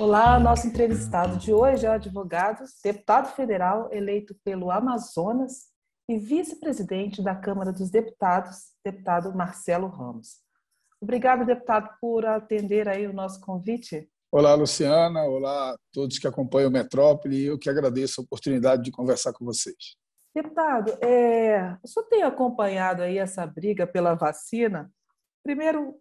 Olá, nosso entrevistado de hoje é o advogado, deputado federal eleito pelo Amazonas e vice-presidente da Câmara dos Deputados, deputado Marcelo Ramos. Obrigado, deputado, por atender aí o nosso convite. Olá, Luciana. Olá a todos que acompanham o Metrópole. Eu que agradeço a oportunidade de conversar com vocês. Deputado, é, o senhor tem acompanhado aí essa briga pela vacina? Primeiro,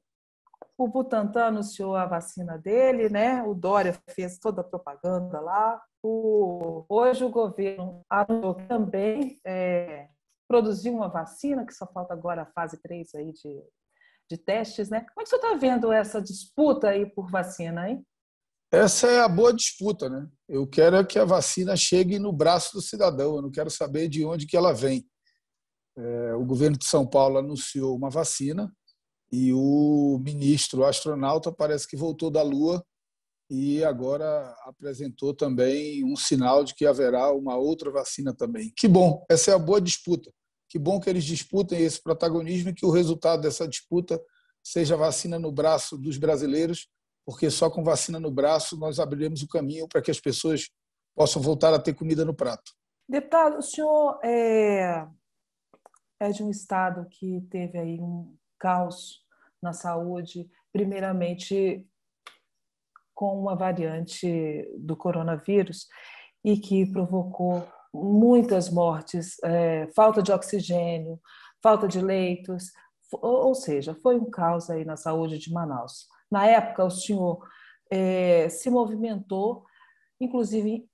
o Butantan anunciou a vacina dele, né? O Dória fez toda a propaganda lá. O, hoje o governo anunciou também é, produziu uma vacina, que só falta agora a fase 3 aí de, de testes, né? Como é que você está vendo essa disputa aí por vacina, hein? Essa é a boa disputa, né? Eu quero é que a vacina chegue no braço do cidadão, eu não quero saber de onde que ela vem. É, o governo de São Paulo anunciou uma vacina, e o ministro o astronauta parece que voltou da Lua e agora apresentou também um sinal de que haverá uma outra vacina também. Que bom, essa é a boa disputa. Que bom que eles disputem esse protagonismo e que o resultado dessa disputa seja vacina no braço dos brasileiros, porque só com vacina no braço nós abriremos o caminho para que as pessoas possam voltar a ter comida no prato. Deputado, o senhor é, é de um estado que teve aí um caos na saúde, primeiramente com uma variante do coronavírus e que provocou muitas mortes, é, falta de oxigênio, falta de leitos, ou, seja, foi um caos aí na saúde de Manaus. Na época, o senhor é, se movimentou, inclusive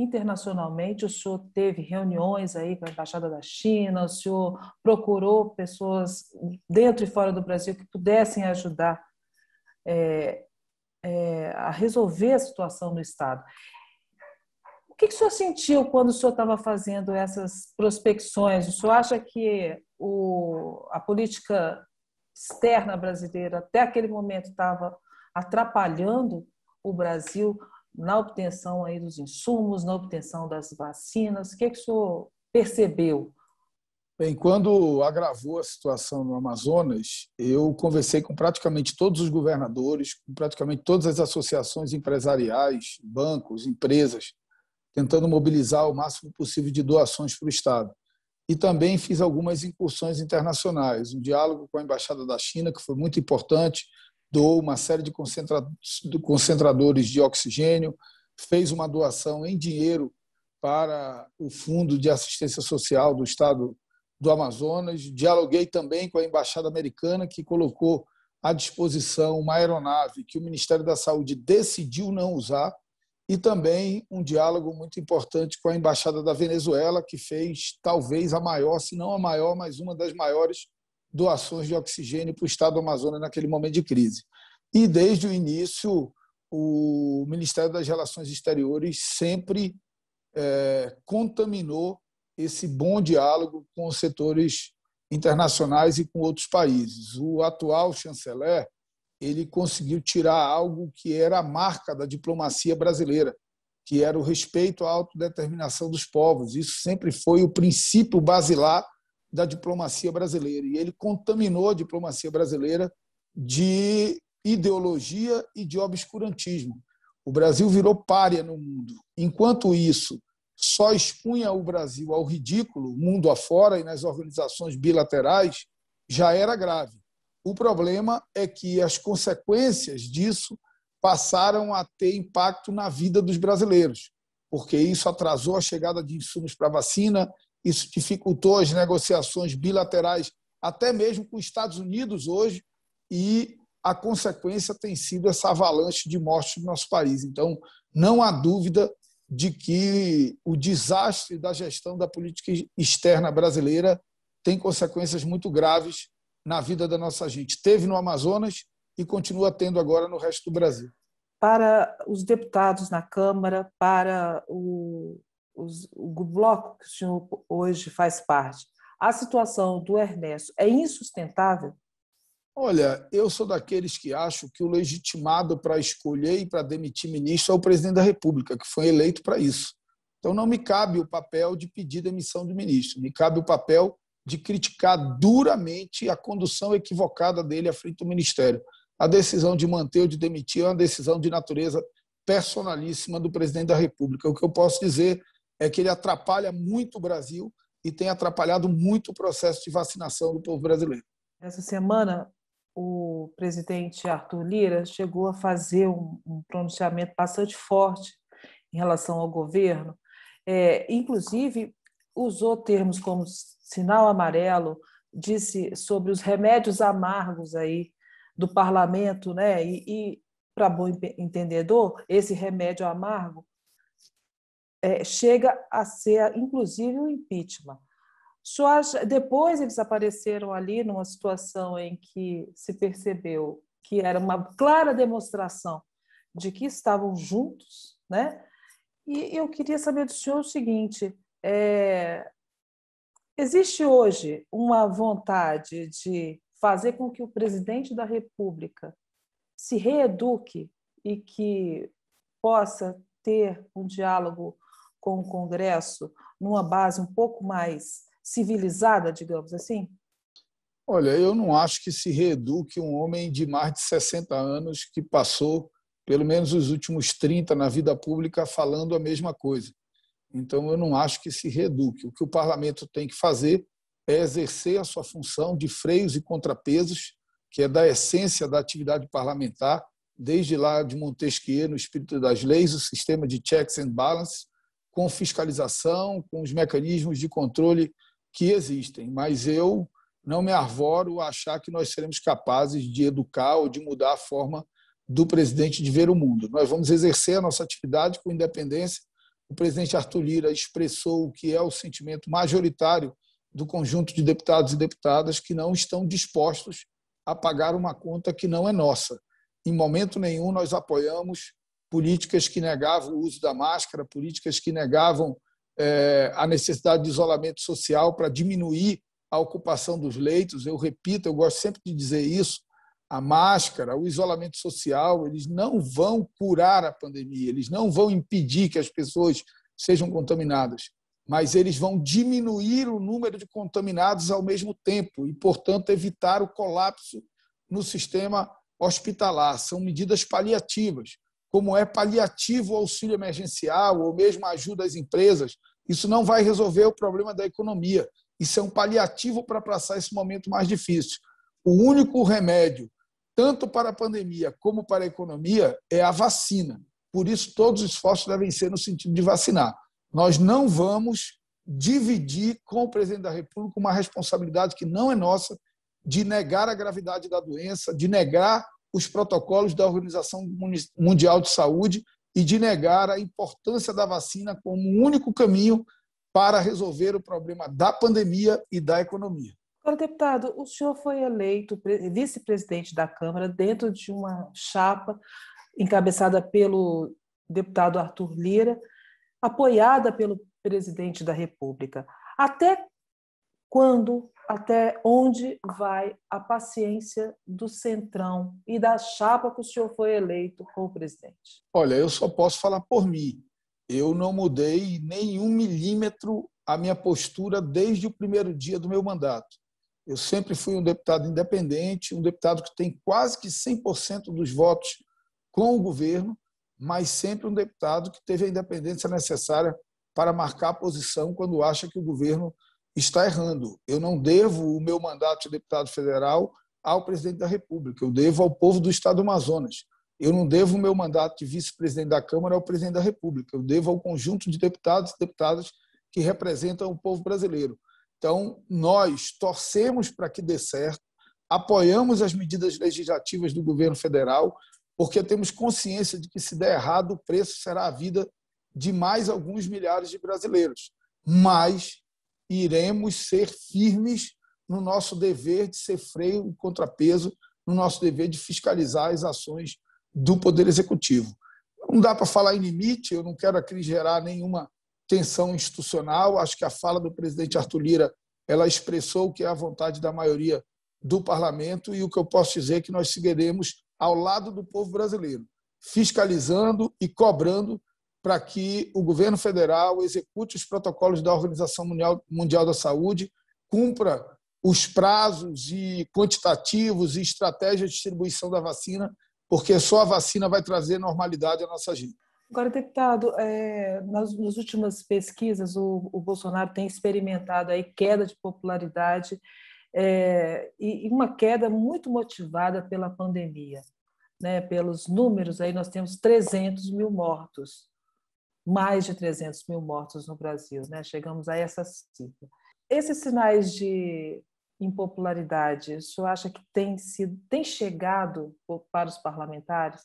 internacionalmente, o senhor teve reuniões aí com a Embaixada da China, o senhor procurou pessoas dentro e fora do Brasil que pudessem ajudar é, é, a resolver a situação no Estado. O que, que o senhor sentiu quando o senhor estava fazendo essas prospecções? O senhor acha que o, a política externa brasileira até aquele momento estava atrapalhando o Brasil na obtenção aí dos insumos, na obtenção das vacinas? O que, é que o senhor percebeu? Bem, quando agravou a situação no Amazonas, eu conversei com praticamente todos os governadores, com praticamente todas as associações empresariais, bancos, empresas, tentando mobilizar o máximo possível de doações para o Estado. E também fiz algumas incursões internacionais, um diálogo com a Embaixada da China, que foi muito importante, doou uma série de concentradores de oxigênio, fez uma doação em dinheiro para o Fundo de Assistência Social do Estado do Amazonas. Dialoguei também com a Embaixada Americana, que colocou à disposição uma aeronave que o Ministério da Saúde decidiu não usar, e também um diálogo muito importante com a Embaixada da Venezuela, que fez talvez a maior, se não a maior, mas uma das maiores doações de oxigênio para o estado do Amazonas naquele momento de crise. E desde o início, o Ministério das Relações Exteriores sempre é, contaminou esse bom diálogo com os setores internacionais e com outros países. O atual chanceler ele conseguiu tirar algo que era a marca da diplomacia brasileira, que era o respeito à autodeterminação dos povos. Isso sempre foi o princípio basilar da diplomacia brasileira. E ele contaminou a diplomacia brasileira de ideologia e de obscurantismo. O Brasil virou párea no mundo. Enquanto isso só expunha o Brasil ao ridículo, mundo afora e nas organizações bilaterais, já era grave. O problema é que as consequências disso passaram a ter impacto na vida dos brasileiros, porque isso atrasou a chegada de insumos para vacina, isso dificultou as negociações bilaterais, até mesmo com os Estados Unidos hoje, e a consequência tem sido essa avalanche de mortes no nosso país. Então, não há dúvida de que o desastre da gestão da política externa brasileira tem consequências muito graves na vida da nossa gente. Teve no Amazonas e continua tendo agora no resto do Brasil. Para os deputados na Câmara, para o os, o bloco que o senhor hoje faz parte, a situação do Ernesto é insustentável? Olha, eu sou daqueles que acho que o legitimado para escolher e para demitir ministro é o presidente da República, que foi eleito para isso. Então não me cabe o papel de pedir demissão do ministro, me cabe o papel de criticar duramente a condução equivocada dele à frente do ministério. A decisão de manter ou de demitir é uma decisão de natureza personalíssima do presidente da República. O que eu posso dizer é que ele atrapalha muito o Brasil e tem atrapalhado muito o processo de vacinação do povo brasileiro. Essa semana, o presidente Arthur Lira chegou a fazer um, pronunciamento bastante forte em relação ao governo, é, inclusive usou termos como sinal amarelo, disse sobre os remédios amargos aí do parlamento, né? E, e para bom entendedor, esse remédio amargo é, chega a ser, inclusive, o um impeachment. Soares, depois eles apareceram ali numa situação em que se percebeu que era uma clara demonstração de que estavam juntos, né? E eu queria saber do senhor o seguinte: é, existe hoje uma vontade de fazer com que o presidente da República se reeduque e que possa ter um diálogo com o Congresso numa base um pouco mais civilizada, digamos assim? Olha, eu não acho que se reeduque um homem de mais de 60 anos que passou pelo menos os últimos 30 na vida pública falando a mesma coisa. Então, eu não acho que se reeduque. O que o parlamento tem que fazer é exercer a sua função de freios e contrapesos, que é da essência da atividade parlamentar, desde lá de Montesquieu, no Espírito das Leis, o sistema de checks and balances, com fiscalização, com os mecanismos de controle que existem. Mas eu não me arvoro a achar que nós seremos capazes de educar ou de mudar a forma do presidente de ver o mundo. Nós vamos exercer a nossa atividade com independência. O presidente Arthur Lira expressou o que é o sentimento majoritário do conjunto de deputados e deputadas que não estão dispostos a pagar uma conta que não é nossa. Em momento nenhum nós apoiamos políticas que negavam o uso da máscara, políticas que negavam é, a necessidade de isolamento social para diminuir a ocupação dos leitos. Eu repito, eu gosto sempre de dizer isso: a máscara, o isolamento social, eles não vão curar a pandemia, eles não vão impedir que as pessoas sejam contaminadas, mas eles vão diminuir o número de contaminados ao mesmo tempo e, portanto, evitar o colapso no sistema hospitalar. São medidas paliativas como é paliativo auxílio emergencial ou mesmo ajuda às empresas, isso não vai resolver o problema da economia. Isso é um paliativo para passar esse momento mais difícil. O único remédio, tanto para a pandemia como para a economia, é a vacina. Por isso, todos os esforços devem ser no sentido de vacinar. Nós não vamos dividir com o presidente da República uma responsabilidade que não é nossa de negar a gravidade da doença, de negar os protocolos da Organização Mundial de Saúde e de negar a importância da vacina como o um único caminho para resolver o problema da pandemia e da economia. Agora, deputado, o senhor foi eleito vice-presidente da Câmara dentro de uma chapa encabeçada pelo deputado Arthur Lira, apoiada pelo presidente da República. Até quando até onde vai a paciência do Centrão e da chapa que o senhor foi eleito como presidente? Olha, eu só posso falar por mim. Eu não mudei nenhum milímetro a minha postura desde o primeiro dia do meu mandato. Eu sempre fui um deputado independente, um deputado que tem quase que 100% dos votos com o governo, mas sempre um deputado que teve a independência necessária para marcar a posição quando acha que o governo está errando. Eu não devo o meu mandato de deputado federal ao presidente da República, eu devo ao povo do estado do Amazonas. Eu não devo o meu mandato de vice-presidente da Câmara ao presidente da República, eu devo ao conjunto de deputados e deputadas que representam o povo brasileiro. Então, nós torcemos para que dê certo, apoiamos as medidas legislativas do governo federal, porque temos consciência de que, se der errado, o preço será a vida de mais alguns milhares de brasileiros. Mas iremos ser firmes no nosso dever de ser freio e contrapeso, no nosso dever de fiscalizar as ações do Poder Executivo. Não dá para falar em limite, eu não quero aqui gerar nenhuma tensão institucional. Acho que a fala do presidente Arthur Lira ela expressou o que é a vontade da maioria do parlamento e o que eu posso dizer é que nós seguiremos ao lado do povo brasileiro, fiscalizando e cobrando para que o governo federal execute os protocolos da Organização Mundial da Saúde, cumpra os prazos e quantitativos e estratégia de distribuição da vacina, porque só a vacina vai trazer normalidade à nossa gente. Agora, deputado, é, nas, nas, últimas pesquisas, o, o, Bolsonaro tem experimentado aí queda de popularidade é, e, e, uma queda muito motivada pela pandemia. Né? Pelos números, aí nós temos 300 mil mortos mais de 300 mil mortos no Brasil, né? chegamos a essa cifra. Esses sinais de impopularidade, o senhor acha que tem, sido, tem chegado para os parlamentares,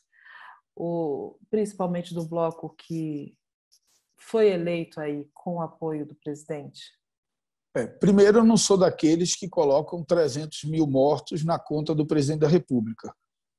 o, principalmente do bloco que foi eleito aí com o apoio do presidente? É, primeiro, eu não sou daqueles que colocam 300 mil mortos na conta do presidente da República.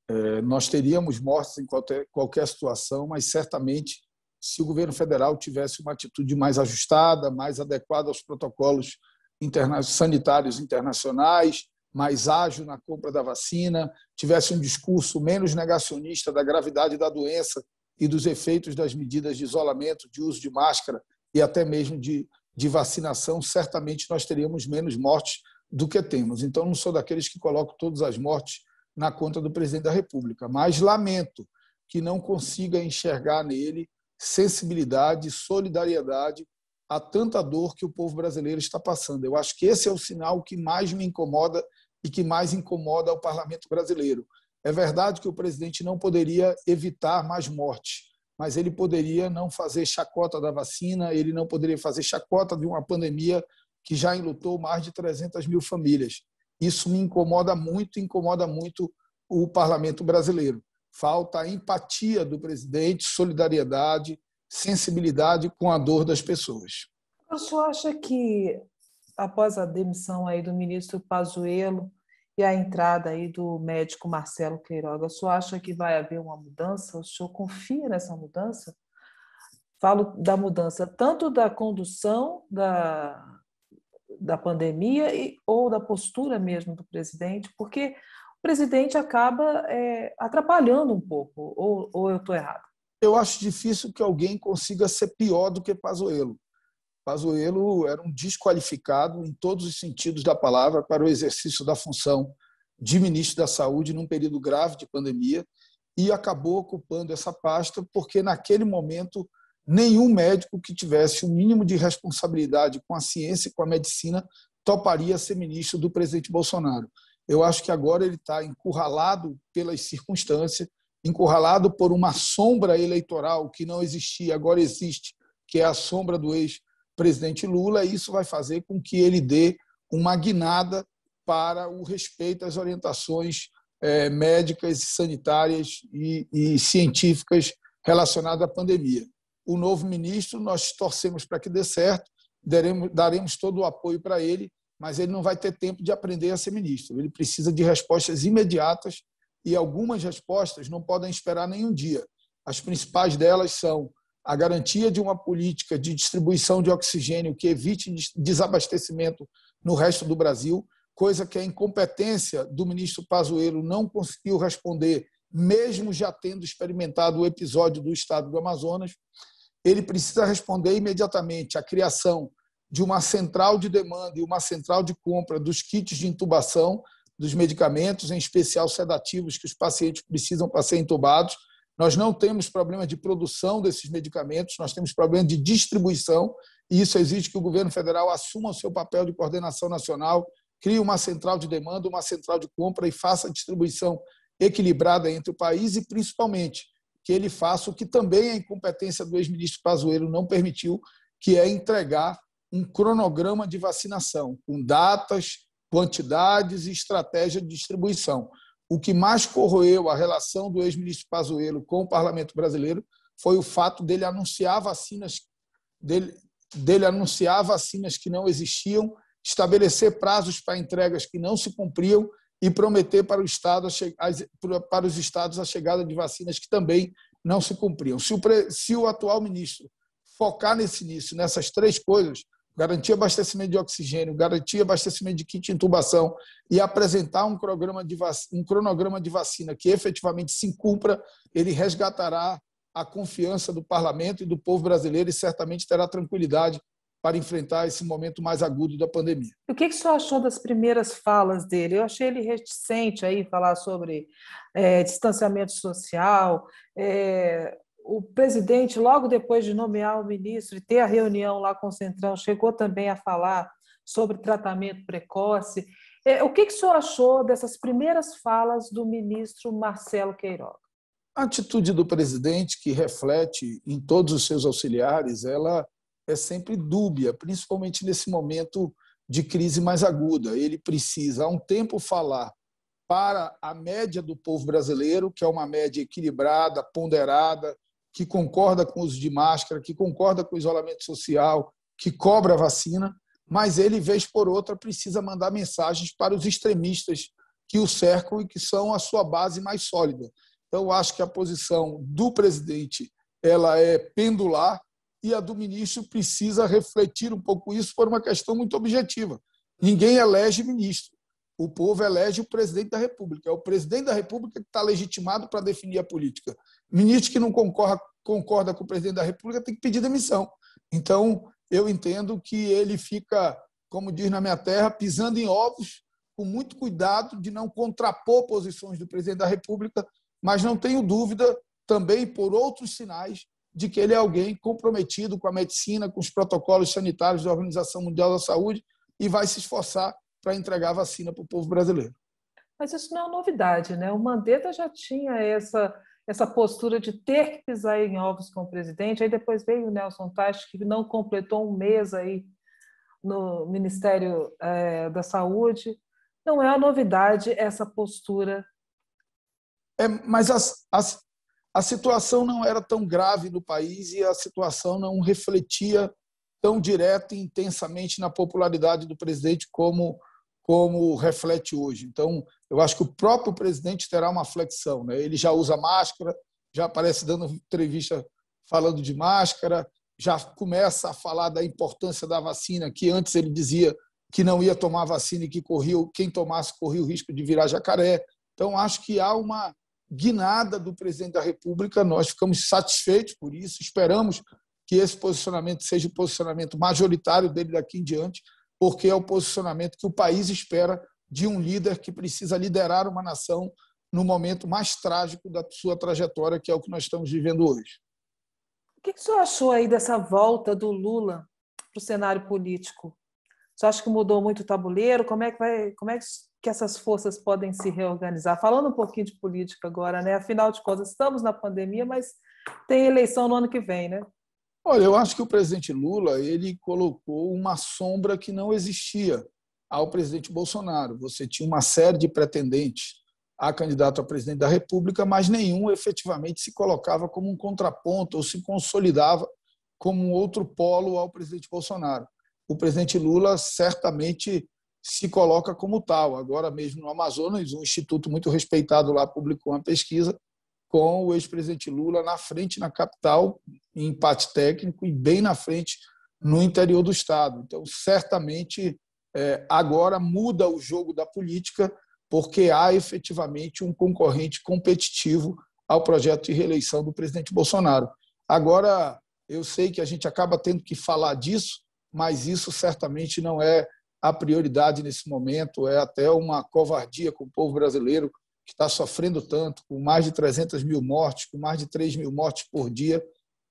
É, nós teríamos mortes em qualquer, qualquer situação, mas certamente se o governo federal tivesse uma atitude mais ajustada, mais adequada aos protocolos interna sanitários internacionais, mais ágil na compra da vacina, tivesse um discurso menos negacionista da gravidade da doença e dos efeitos das medidas de isolamento, de uso de máscara e até mesmo de, de vacinação, certamente nós teríamos menos mortes do que temos. Então, não sou daqueles que colocam todas as mortes na conta do presidente da República, mas lamento que não consiga enxergar nele sensibilidade, solidariedade a tanta dor que o povo brasileiro está passando. Eu acho que esse é o sinal que mais me incomoda e que mais incomoda o parlamento brasileiro. É verdade que o presidente não poderia evitar mais mortes, mas ele poderia não fazer chacota da vacina, ele não poderia fazer chacota de uma pandemia que já enlutou mais de 300 mil famílias. Isso me incomoda muito, incomoda muito o parlamento brasileiro falta a empatia do presidente, solidariedade, sensibilidade com a dor das pessoas. O senhor acha que, após a demissão aí do ministro Pazuello e a entrada aí do médico Marcelo Queiroga, o senhor acha que vai haver uma mudança? O senhor confia nessa mudança? Falo da mudança tanto da condução da, da pandemia e, ou da postura mesmo do presidente, porque presidente acaba é, atrapalhando um pouco, ou, ou eu estou errado? Eu acho difícil que alguém consiga ser pior do que Pazuello. Pazuello era um desqualificado em todos os sentidos da palavra para o exercício da função de ministro da Saúde num período grave de pandemia e acabou ocupando essa pasta porque naquele momento nenhum médico que tivesse o mínimo de responsabilidade com a ciência e com a medicina toparia ser ministro do presidente Bolsonaro. Eu acho que agora ele está encurralado pelas circunstâncias, encurralado por uma sombra eleitoral que não existia, agora existe, que é a sombra do ex-presidente Lula, e isso vai fazer com que ele dê uma guinada para o respeito às orientações é, médicas, sanitárias e, e científicas relacionadas à pandemia. O novo ministro, nós torcemos para que dê certo, daremos, daremos todo o apoio para ele mas ele não vai ter tempo de aprender a ser ministro. Ele precisa de respostas imediatas e algumas respostas não podem esperar nenhum dia. As principais delas são a garantia de uma política de distribuição de oxigênio que evite desabastecimento no resto do Brasil, coisa que a incompetência do ministro Pazuello não conseguiu responder, mesmo já tendo experimentado o episódio do estado do Amazonas. Ele precisa responder imediatamente à criação de uma central de demanda e uma central de compra dos kits de intubação dos medicamentos, em especial sedativos que os pacientes precisam para ser intubados. Nós não temos problema de produção desses medicamentos, nós temos problema de distribuição, e isso exige que o governo federal assuma o seu papel de coordenação nacional, crie uma central de demanda, uma central de compra e faça a distribuição equilibrada entre o país e, principalmente, que ele faça o que também a incompetência do ex-ministro Pazuello não permitiu, que é entregar um cronograma de vacinação, com datas, quantidades e estratégia de distribuição. O que mais corroeu a relação do ex-ministro Pazuello com o parlamento brasileiro foi o fato dele anunciar vacinas dele, dele anunciar vacinas que não existiam, estabelecer prazos para entregas que não se cumpriam e prometer para, o estado para os estados a chegada de vacinas que também não se cumpriam. Se o, se o atual ministro focar nesse início, nessas três coisas, garantir abastecimento de oxigênio, garantir abastecimento de kit de intubação e apresentar um, programa de um cronograma de vacina que efetivamente se cumpra, ele resgatará a confiança do parlamento e do povo brasileiro e certamente terá tranquilidade para enfrentar esse momento mais agudo da pandemia. O que, que o senhor achou das primeiras falas dele? Eu achei ele reticente aí falar sobre é, distanciamento social, é, o presidente, logo depois de nomear o ministro e ter a reunião lá com o Centrão, chegou também a falar sobre tratamento precoce. É, o que, que o senhor achou dessas primeiras falas do ministro Marcelo Queiroga? A atitude do presidente, que reflete em todos os seus auxiliares, ela é sempre dúbia, principalmente nesse momento de crise mais aguda. Ele precisa, há um tempo, falar para a média do povo brasileiro, que é uma média equilibrada, ponderada, que concorda com o uso de máscara, que concorda com o isolamento social, que cobra a vacina, mas ele, vez por outra, precisa mandar mensagens para os extremistas que o cercam e que são a sua base mais sólida. Então, acho que a posição do presidente ela é pendular e a do ministro precisa refletir um pouco isso por uma questão muito objetiva. Ninguém elege ministro o povo elege o presidente da República. É o presidente da República que está legitimado para definir a política. Ministro que não concorda, concorda com o presidente da República tem que pedir demissão. Então, eu entendo que ele fica, como diz na minha terra, pisando em ovos, com muito cuidado de não contrapor posições do presidente da República, mas não tenho dúvida também por outros sinais de que ele é alguém comprometido com a medicina, com os protocolos sanitários da Organização Mundial da Saúde e vai se esforçar para entregar vacina para o povo brasileiro. Mas isso não é novidade, né? O Mandetta já tinha essa, essa postura de ter que pisar em ovos com o presidente. Aí depois veio o Nelson Tach, que não completou um mês aí no Ministério é, da Saúde. Não é uma novidade essa postura. É, mas as, as, a situação não era tão grave no país e a situação não refletia tão direto e intensamente na popularidade do presidente como como reflete hoje. Então, eu acho que o próprio presidente terá uma flexão. Né? Ele já usa máscara, já aparece dando entrevista falando de máscara, já começa a falar da importância da vacina, que antes ele dizia que não ia tomar vacina e que corria, quem tomasse corria o risco de virar jacaré. Então, acho que há uma guinada do presidente da República, nós ficamos satisfeitos por isso, esperamos que esse posicionamento seja o posicionamento majoritário dele daqui em diante, porque é o posicionamento que o país espera de um líder que precisa liderar uma nação no momento mais trágico da sua trajetória, que é o que nós estamos vivendo hoje. O que, que o senhor achou aí dessa volta do Lula para o cenário político? Você acha que mudou muito o tabuleiro? Como é que vai, como é que essas forças podem se reorganizar? Falando um pouquinho de política agora, né? Afinal de contas, estamos na pandemia, mas tem eleição no ano que vem, né? Olha, eu acho que o presidente Lula ele colocou uma sombra que não existia ao presidente Bolsonaro. Você tinha uma série de pretendentes a candidato a presidente da República, mas nenhum efetivamente se colocava como um contraponto ou se consolidava como um outro polo ao presidente Bolsonaro. O presidente Lula certamente se coloca como tal. Agora mesmo no Amazonas, um instituto muito respeitado lá publicou uma pesquisa com o ex-presidente Lula na frente na capital, em empate técnico, e bem na frente no interior do Estado. Então, certamente, é, agora muda o jogo da política, porque há efetivamente um concorrente competitivo ao projeto de reeleição do presidente Bolsonaro. Agora, eu sei que a gente acaba tendo que falar disso, mas isso certamente não é a prioridade nesse momento, é até uma covardia com o povo brasileiro que está sofrendo tanto, com mais de 300 mil mortes, com mais de 3 mil mortes por dia,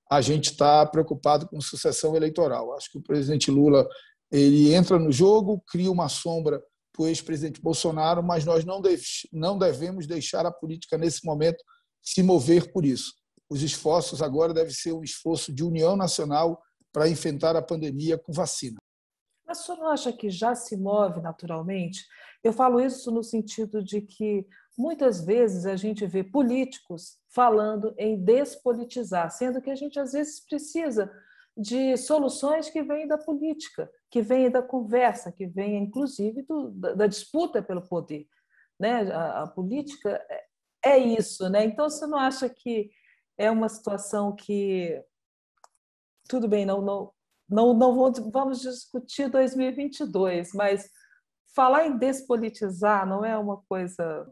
a gente está preocupado com sucessão eleitoral. Acho que o presidente Lula ele entra no jogo, cria uma sombra para o ex-presidente Bolsonaro, mas nós não, deve, não devemos deixar a política nesse momento se mover por isso. Os esforços agora devem ser um esforço de união nacional para enfrentar a pandemia com vacina. Mas o senhor não acha que já se move naturalmente? Eu falo isso no sentido de que muitas vezes a gente vê políticos falando em despolitizar, sendo que a gente às vezes precisa de soluções que vêm da política, que vêm da conversa, que vêm inclusive do, da, da, disputa pelo poder. Né? A, a política é, é, isso. Né? Então, você não acha que é uma situação que. Tudo bem, não, não, não, não vou, vamos discutir 2022, mas falar em despolitizar não é uma coisa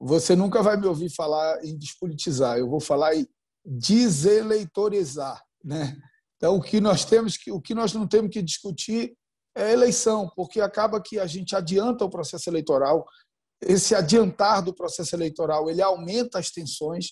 você nunca vai me ouvir falar em despolitizar, eu vou falar em deseleitorizar. Né? Então, o que nós temos que, o que nós não temos que discutir é a eleição, porque acaba que a gente adianta o processo eleitoral. Esse adiantar do processo eleitoral ele aumenta as tensões.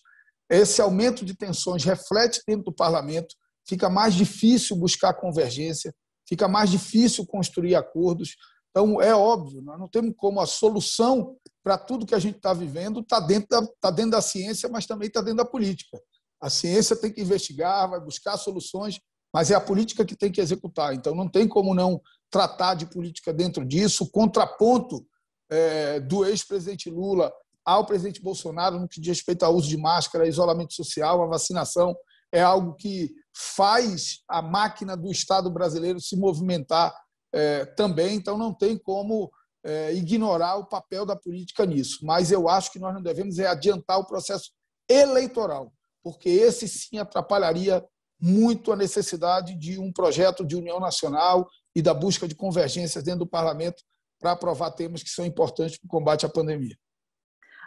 Esse aumento de tensões reflete dentro do parlamento. Fica mais difícil buscar convergência, fica mais difícil construir acordos. Então, é óbvio, nós não temos como a solução para tudo que a gente está vivendo está dentro, da, tá dentro da ciência, mas também está dentro da política. A ciência tem que investigar, vai buscar soluções, mas é a política que tem que executar. Então, não tem como não tratar de política dentro disso. O contraponto é, do ex-presidente Lula ao presidente Bolsonaro no que diz respeito ao uso de máscara, isolamento social, a vacinação, é algo que faz a máquina do Estado brasileiro se movimentar é, também, então não tem como é, ignorar o papel da política nisso. Mas eu acho que nós não devemos é adiantar o processo eleitoral, porque esse sim atrapalharia muito a necessidade de um projeto de união nacional e da busca de convergências dentro do parlamento para aprovar temas que são importantes para o combate à pandemia.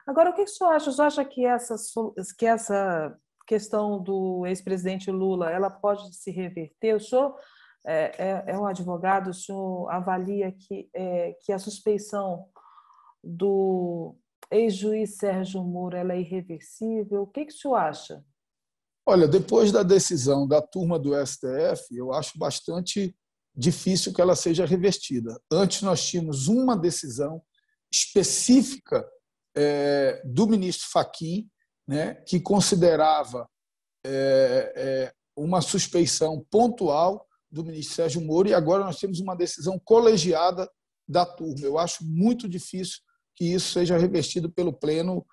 Agora, o que o senhor acha? O senhor acha que essa, que essa questão do ex-presidente Lula ela pode se reverter? O senhor é, é, é, um advogado, o senhor avalia que, é, que a suspeição do ex-juiz Sérgio Moro ela é irreversível? O que, que o senhor acha? Olha, depois da decisão da turma do STF, eu acho bastante difícil que ela seja revertida. Antes nós tínhamos uma decisão específica é, do ministro Fachin, né, que considerava é, é, uma suspeição pontual do ministro Sérgio Moro e agora nós temos uma decisão colegiada da turma. Eu acho muito difícil que isso seja revestido pelo Pleno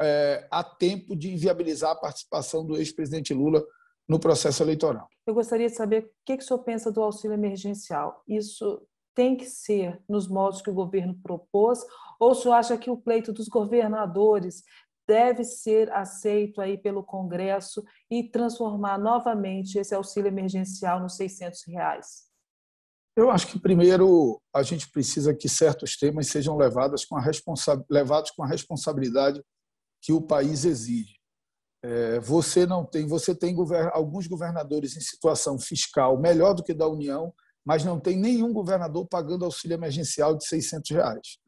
é, a tempo de inviabilizar a participação do ex-presidente Lula no processo eleitoral. Eu gostaria de saber o que, que o senhor pensa do auxílio emergencial. Isso tem que ser nos modos que o governo propôs? Ou o senhor acha que o pleito dos governadores deve ser aceito aí pelo Congresso e transformar novamente esse auxílio emergencial nos 600 reais? Eu acho que primeiro a gente precisa que certos temas sejam levados com a, responsa levados com a responsabilidade que o país exige. É, você não tem, você tem govern alguns governadores em situação fiscal melhor do que da União, mas não tem nenhum governador pagando auxílio emergencial de 600 reais.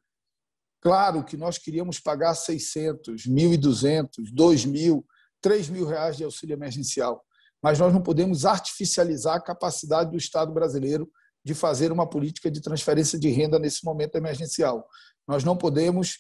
Claro que nós queríamos pagar 600, 1.200, 2.000, 3.000 reais de auxílio emergencial, mas nós não podemos artificializar a capacidade do Estado brasileiro de fazer uma política de transferência de renda nesse momento emergencial. Nós não podemos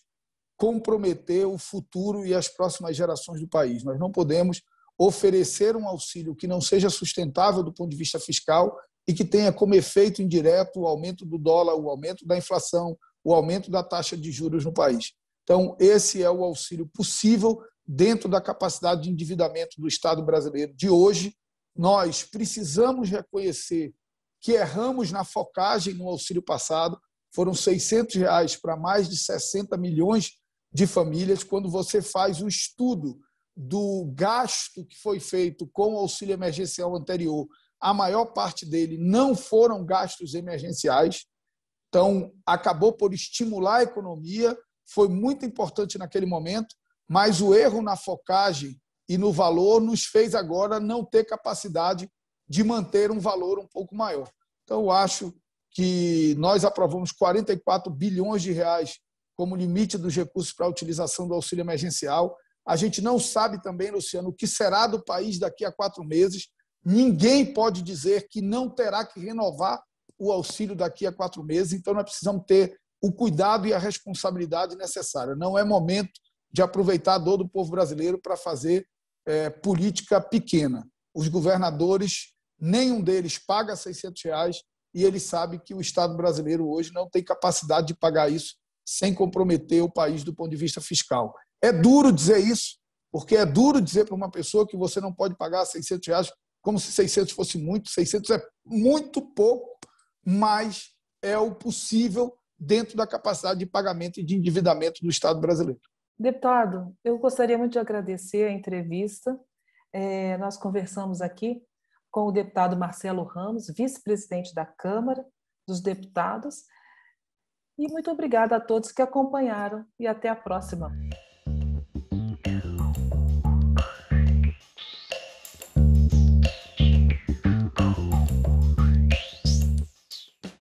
comprometer o futuro e as próximas gerações do país. Nós não podemos oferecer um auxílio que não seja sustentável do ponto de vista fiscal e que tenha como efeito indireto o aumento do dólar, o aumento da inflação, o aumento da taxa de juros no país. Então, esse é o auxílio possível dentro da capacidade de endividamento do Estado brasileiro de hoje. Nós precisamos reconhecer que erramos na focagem no auxílio passado, foram R$ 600 reais para mais de 60 milhões de famílias. Quando você faz o estudo do gasto que foi feito com o auxílio emergencial anterior, a maior parte dele não foram gastos emergenciais. Então, acabou por estimular a economia, foi muito importante naquele momento, mas o erro na focagem e no valor nos fez agora não ter capacidade de manter um valor um pouco maior. Então, eu acho que nós aprovamos 44 bilhões de reais como limite dos recursos para a utilização do auxílio emergencial. A gente não sabe também, Luciano, o que será do país daqui a quatro meses. Ninguém pode dizer que não terá que renovar o auxílio daqui a quatro meses, então nós precisamos ter o cuidado e a responsabilidade necessária. Não é momento de aproveitar a dor do povo brasileiro para fazer é, política pequena. Os governadores, nenhum deles paga 600 reais e ele sabe que o Estado brasileiro hoje não tem capacidade de pagar isso sem comprometer o país do ponto de vista fiscal. É duro dizer isso, porque é duro dizer para uma pessoa que você não pode pagar 600 reais como se 600 fosse muito. 600 é muito pouco mas é o possível dentro da capacidade de pagamento e de endividamento do Estado brasileiro. Deputado, eu gostaria muito de agradecer a entrevista. É, nós conversamos aqui com o deputado Marcelo Ramos, vice-presidente da Câmara dos Deputados. E muito obrigada a todos que acompanharam e até a próxima.